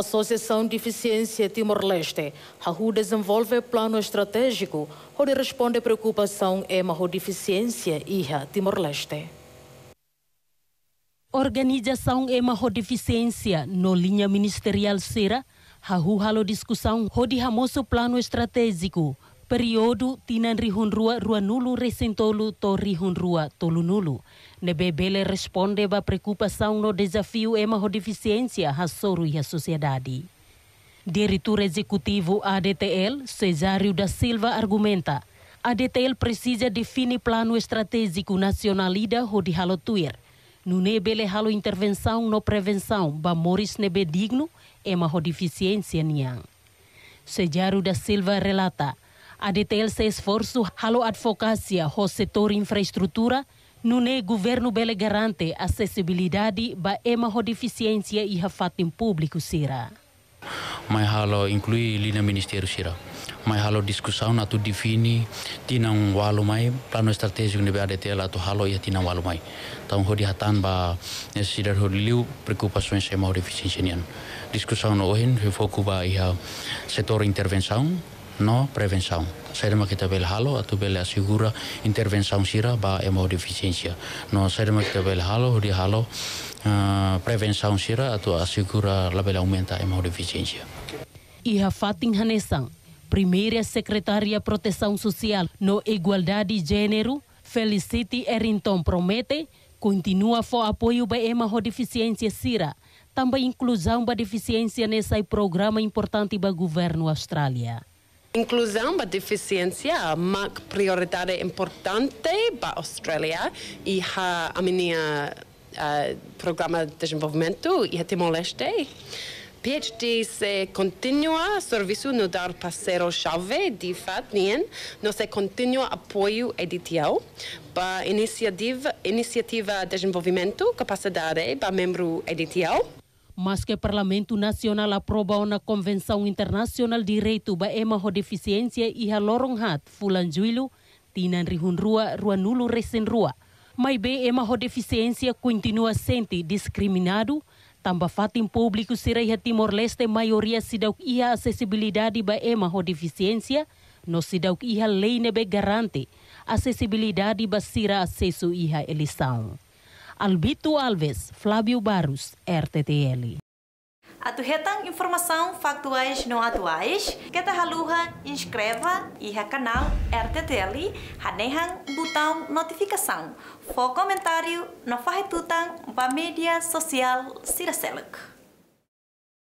Associação de Eficiência Timor-Leste, RAHU, desenvolve plano estratégico onde responde preocupação em é a deficiência IHA Timor-Leste. Organização EMA é deficiência no linha ministerial Sera, RAHU halo discussão onde o plano estratégico periodu tinan rihun rua rua nulu resentolu to rihun rua tolu nulu. Nebebele responde ba saung no desafio ema ho deficiência hasoru ya a sociedade. Diretor Executivo ADTL, Cesario da Silva, argumenta ADTL precisa definir plano estratégico nacional ida ho tuir. Nune bele halo intervenção no prevenção, moris nebe digno, ema ho deficiência niang. Cesário da Silva relata, A se esforço halo advocacia, ho setor infraestrutura, Nune governo bele garante acessibilidade ba ema ho deficiência e fatim público sira. Mai halo inclui lina ministério sira. Mai halo discussão na tu defini um walo mai plano estratégico ne BADT la tu halo ia e tina walo mai. Tang ho dihatan ba nesidar ho liu preocupações ema ho deficiência nian. Discussão no ohen ho ba ia setor intervenção no prevenção. Serma que tabel halo, atu bel assegura intervenção sira ba emo é deficiência. No serma que tabel halo, di halo uh, prevenção sira atu assegura label aumenta emo é deficiência. Iha Fatin Hanesang, primeira secretária Proteção Social no Igualdade de Gênero, Felicity Erinton promete continua for apoio ba ema ho deficiência sira também inclusão da deficiência nesse programa importante para o governo Austrália. Inclusão para deficiência é uma prioridade importante para a Austrália e a minha uh, eh, programa de desenvolvimento e Timor-Leste. PhD se continua serviço no dar parceiro-chave de FATNIEN, nosso continua apoio editorial para iniciativa, iniciativa de desenvolvimento capacidade para membro editorial. mas que Parlamento Nacional aprobou na Convenção Internacional de Direito ba ema ho deficiência e halorong hat fulan juilu tinan rihun rua nulu resen rua. Mai be ema ho deficiência continua sente discriminado, tamba fatim público sirei Timor-Leste maioria sidauk iha e acessibilidade ba ema ho deficiência, no sidauk iha e garanti nebe garante ba basira acesso iha e eleição. Albito Alves, Flávio Barros, RTTL. Atu Atuhetang informação factuais não atuais, que te haluha, inscreva e canal RTTL, hanehang botão notificação. Fo comentário, no farretutang, para media social Siraselek.